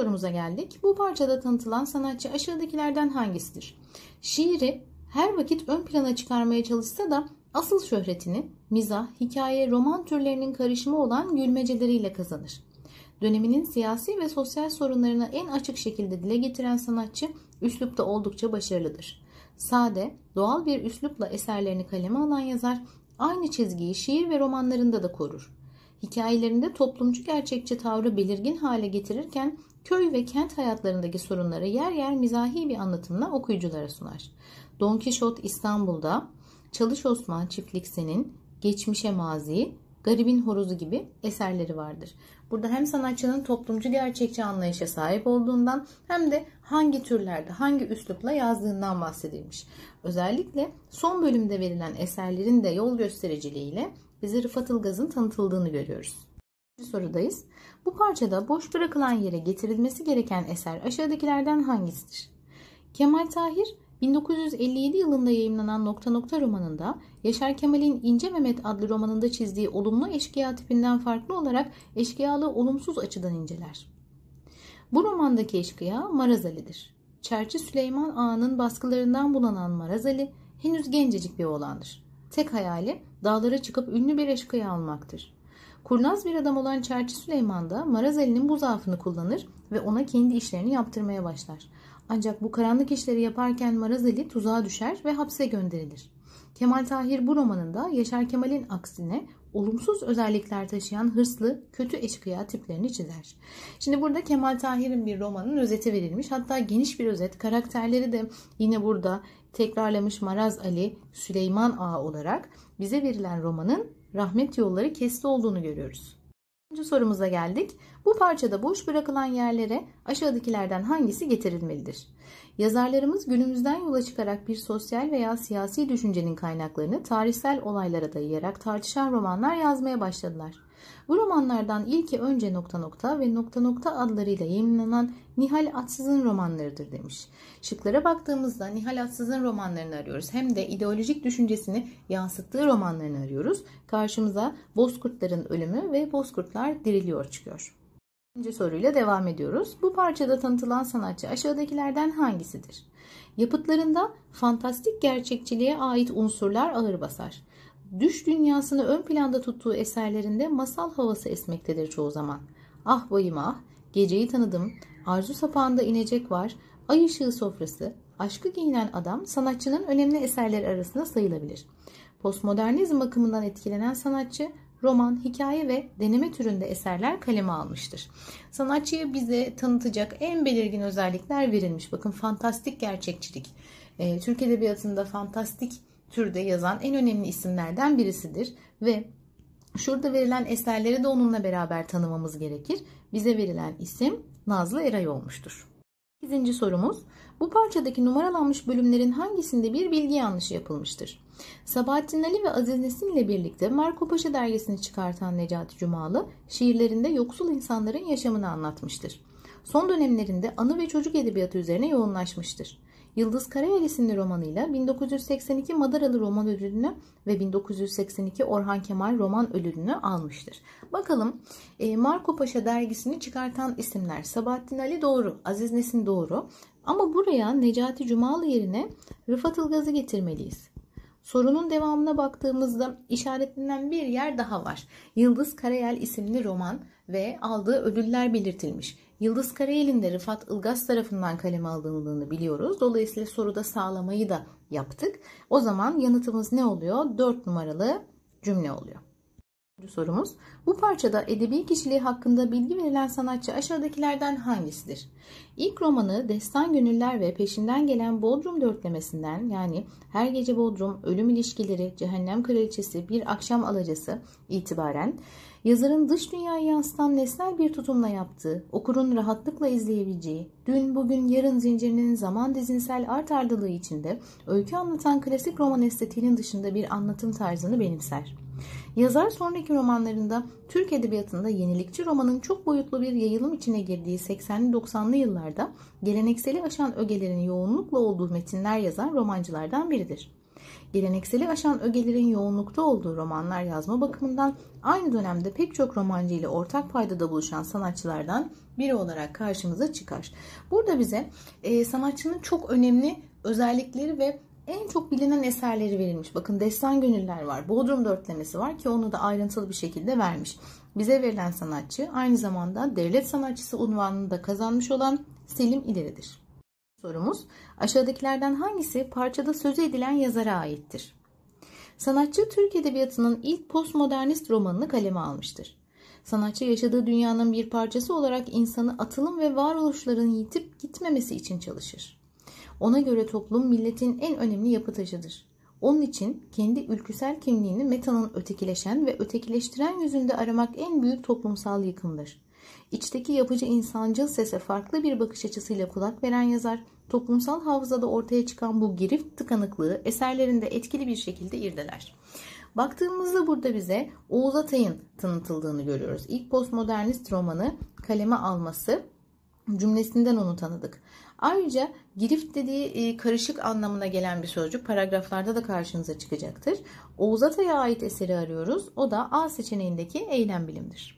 sorumuza geldik. Bu parçada tanıtılan sanatçı aşağıdakilerden hangisidir? Şiiri her vakit ön plana çıkarmaya çalışsa da asıl şöhretini mizah, hikaye, roman türlerinin karışımı olan gülmeceleriyle kazanır. Döneminin siyasi ve sosyal sorunlarını en açık şekilde dile getiren sanatçı üslupta oldukça başarılıdır. Sade, doğal bir üslupla eserlerini kaleme alan yazar aynı çizgiyi şiir ve romanlarında da korur. Hikayelerinde toplumcu gerçekçi tavrı belirgin hale getirirken köy ve kent hayatlarındaki sorunları yer yer mizahi bir anlatımla okuyuculara sunar. Don Kişot İstanbul'da Çalış Osman Çiftlikse'nin Geçmişe Mazi, Garibin Horozu gibi eserleri vardır. Burada hem sanatçının toplumcu gerçekçi anlayışa sahip olduğundan hem de hangi türlerde, hangi üslupla yazdığından bahsedilmiş. Özellikle son bölümde verilen eserlerin de yol göstericiliğiyle bize Rıfat Ilgaz'ın tanıtıldığını görüyoruz sorudayız. Bu parçada boş bırakılan yere getirilmesi gereken eser aşağıdakilerden hangisidir? Kemal Tahir 1957 yılında yayımlanan Nokta Nokta romanında Yaşar Kemal'in İnce Mehmet adlı romanında çizdiği olumlu eşkıya tipinden farklı olarak eşkıyalığı olumsuz açıdan inceler. Bu romandaki eşkıya Maraz Ali'dir. Çerçi Süleyman Ağa'nın baskılarından bulanan Maraz Ali henüz gencecik bir oğlandır. Tek hayali dağlara çıkıp ünlü bir eşkıya almaktır. Kurnaz bir adam olan Çerçi Süleyman da Marazeli'nin bu zaafını kullanır ve ona kendi işlerini yaptırmaya başlar. Ancak bu karanlık işleri yaparken Maraz Ali tuzağa düşer ve hapse gönderilir. Kemal Tahir bu romanında Yaşar Kemal'in aksine olumsuz özellikler taşıyan hırslı, kötü eşkıya tiplerini çizer. Şimdi burada Kemal Tahir'in bir romanın özeti verilmiş. Hatta geniş bir özet. Karakterleri de yine burada tekrarlamış Maraz Ali, Süleyman Ağa olarak bize verilen romanın rahmet yolları kesti olduğunu görüyoruz. İkinci sorumuza geldik. Bu parçada boş bırakılan yerlere aşağıdakilerden hangisi getirilmelidir? Yazarlarımız günümüzden yola çıkarak bir sosyal veya siyasi düşüncenin kaynaklarını tarihsel olaylara dayayarak tartışan romanlar yazmaya başladılar. Bu romanlardan ilki önce nokta nokta ve nokta nokta adlarıyla yayınlanan Nihal Atsız'ın romanlarıdır demiş. Şıklara baktığımızda Nihal Atsız'ın romanlarını arıyoruz. Hem de ideolojik düşüncesini yansıttığı romanlarını arıyoruz. Karşımıza Bozkurtların ölümü ve Bozkurtlar diriliyor çıkıyor. İkinci soruyla devam ediyoruz. Bu parçada tanıtılan sanatçı aşağıdakilerden hangisidir? Yapıtlarında fantastik gerçekçiliğe ait unsurlar ağır basar. Düş dünyasını ön planda tuttuğu eserlerinde masal havası esmektedir çoğu zaman. Ah bayım ah, geceyi tanıdım, arzu sapağında inecek var, ay ışığı sofrası, aşkı giyinen adam sanatçının önemli eserleri arasında sayılabilir. Postmodernizm bakımından etkilenen sanatçı roman, hikaye ve deneme türünde eserler kaleme almıştır. Sanatçıya bize tanıtacak en belirgin özellikler verilmiş. Bakın fantastik gerçekçilik. E, Türk Edebiyatı'nda fantastik türde yazan en önemli isimlerden birisidir ve şurada verilen eserleri de onunla beraber tanımamız gerekir. Bize verilen isim Nazlı Eray olmuştur. 8. sorumuz. Bu parçadaki numaralanmış bölümlerin hangisinde bir bilgi yanlışı yapılmıştır? Sabahattin Ali ve Aziz Nesin ile birlikte Marco Paşa dergisini çıkartan Necati Cumalı şiirlerinde yoksul insanların yaşamını anlatmıştır. Son dönemlerinde anı ve çocuk edebiyatı üzerine yoğunlaşmıştır. Yıldız Karayel isimli romanıyla 1982 Madaralı Roman Ödülünü ve 1982 Orhan Kemal Roman Ödülünü almıştır. Bakalım e, Marco Paşa dergisini çıkartan isimler Sabahattin Ali Doğru, Aziz Nesin Doğru ama buraya Necati Cumalı yerine Rıfat Ilgaz'ı getirmeliyiz. Sorunun devamına baktığımızda işaretlenen bir yer daha var. Yıldız Karayel isimli roman ve aldığı ödüller belirtilmiş. Yıldız Karayel'in de Rıfat Ilgaz tarafından kaleme alındığını biliyoruz. Dolayısıyla soruda sağlamayı da yaptık. O zaman yanıtımız ne oluyor? 4 numaralı cümle oluyor sorumuz. Bu parçada edebi kişiliği hakkında bilgi verilen sanatçı aşağıdakilerden hangisidir? İlk romanı Destan Gönüller ve peşinden gelen Bodrum dörtlemesinden yani Her Gece Bodrum, Ölüm İlişkileri, Cehennem Kraliçesi, Bir Akşam Alacası itibaren yazarın dış dünyayı yansıtan nesnel bir tutumla yaptığı, okurun rahatlıkla izleyebileceği, dün bugün yarın zincirinin zaman dizinsel art ardılığı içinde öykü anlatan klasik roman estetiğinin dışında bir anlatım tarzını benimser. Yazar sonraki romanlarında Türk edebiyatında yenilikçi romanın çok boyutlu bir yayılım içine girdiği 80'li 90'lı yıllarda gelenekseli aşan ögelerin yoğunlukla olduğu metinler yazan romancılardan biridir. Gelenekseli aşan ögelerin yoğunlukta olduğu romanlar yazma bakımından aynı dönemde pek çok romancı ile ortak paydada buluşan sanatçılardan biri olarak karşımıza çıkar. Burada bize e, sanatçının çok önemli özellikleri ve en çok bilinen eserleri verilmiş. Bakın Destan Gönüller var, Bodrum Dörtlemesi var ki onu da ayrıntılı bir şekilde vermiş. Bize verilen sanatçı aynı zamanda devlet sanatçısı unvanını da kazanmış olan Selim İleri'dir. Sorumuz aşağıdakilerden hangisi parçada sözü edilen yazara aittir? Sanatçı Türk Edebiyatı'nın ilk postmodernist romanını kaleme almıştır. Sanatçı yaşadığı dünyanın bir parçası olarak insanı atılım ve varoluşların yitip gitmemesi için çalışır. Ona göre toplum milletin en önemli yapı taşıdır. Onun için kendi ülküsel kimliğini metanın ötekileşen ve ötekileştiren yüzünde aramak en büyük toplumsal yıkımdır. İçteki yapıcı insancıl sese farklı bir bakış açısıyla kulak veren yazar, toplumsal hafızada ortaya çıkan bu girift tıkanıklığı eserlerinde etkili bir şekilde irdeler. Baktığımızda burada bize Oğuz Atay'ın tanıtıldığını görüyoruz. İlk postmodernist romanı kaleme alması cümlesinden onu tanıdık. Ayrıca girift dediği e, karışık anlamına gelen bir sözcük paragraflarda da karşınıza çıkacaktır. Oğuz Atay'a ait eseri arıyoruz. O da A seçeneğindeki eylem bilimidir.